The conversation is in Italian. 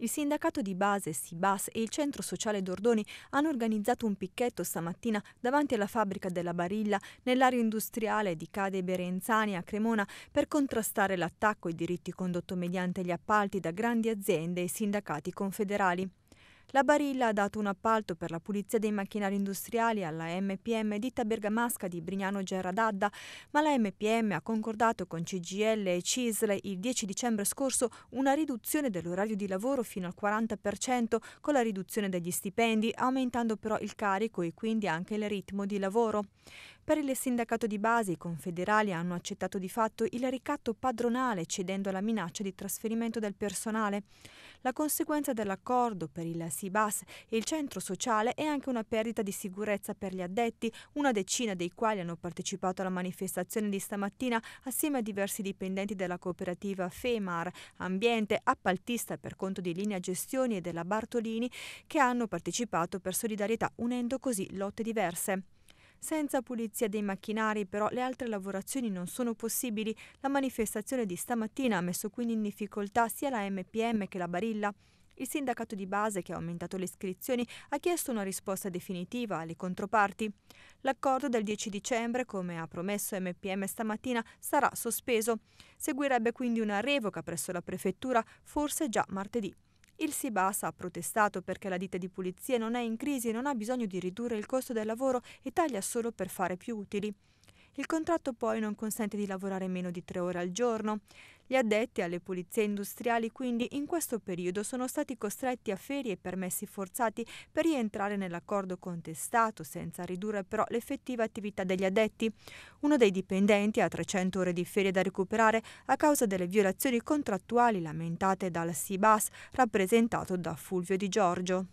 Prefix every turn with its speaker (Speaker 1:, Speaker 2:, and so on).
Speaker 1: Il sindacato di base Sibas e il centro sociale Dordoni hanno organizzato un picchetto stamattina davanti alla fabbrica della Barilla nell'area industriale di Cade Berenzani a Cremona per contrastare l'attacco ai diritti condotto mediante gli appalti da grandi aziende e sindacati confederali. La Barilla ha dato un appalto per la pulizia dei macchinari industriali alla MPM ditta bergamasca di Brignano Gerradadda, ma la MPM ha concordato con CGL e CISL il 10 dicembre scorso una riduzione dell'orario di lavoro fino al 40% con la riduzione degli stipendi, aumentando però il carico e quindi anche il ritmo di lavoro. Per il sindacato di base i confederali hanno accettato di fatto il ricatto padronale cedendo alla minaccia di trasferimento del personale. La conseguenza dell'accordo per il SIBAS e il centro sociale è anche una perdita di sicurezza per gli addetti, una decina dei quali hanno partecipato alla manifestazione di stamattina assieme a diversi dipendenti della cooperativa FEMAR, ambiente appaltista per conto di Linea Gestioni e della Bartolini, che hanno partecipato per solidarietà unendo così lotte diverse. Senza pulizia dei macchinari però le altre lavorazioni non sono possibili. La manifestazione di stamattina ha messo quindi in difficoltà sia la MPM che la Barilla. Il sindacato di base, che ha aumentato le iscrizioni, ha chiesto una risposta definitiva alle controparti. L'accordo del 10 dicembre, come ha promesso MPM stamattina, sarà sospeso. Seguirebbe quindi una revoca presso la prefettura, forse già martedì. Il Sibasa ha protestato perché la ditta di pulizie non è in crisi e non ha bisogno di ridurre il costo del lavoro e taglia solo per fare più utili. Il contratto poi non consente di lavorare meno di tre ore al giorno. Gli addetti alle pulizie industriali quindi in questo periodo sono stati costretti a ferie e permessi forzati per rientrare nell'accordo contestato senza ridurre però l'effettiva attività degli addetti. Uno dei dipendenti ha 300 ore di ferie da recuperare a causa delle violazioni contrattuali lamentate dal SIBAS rappresentato da Fulvio Di Giorgio.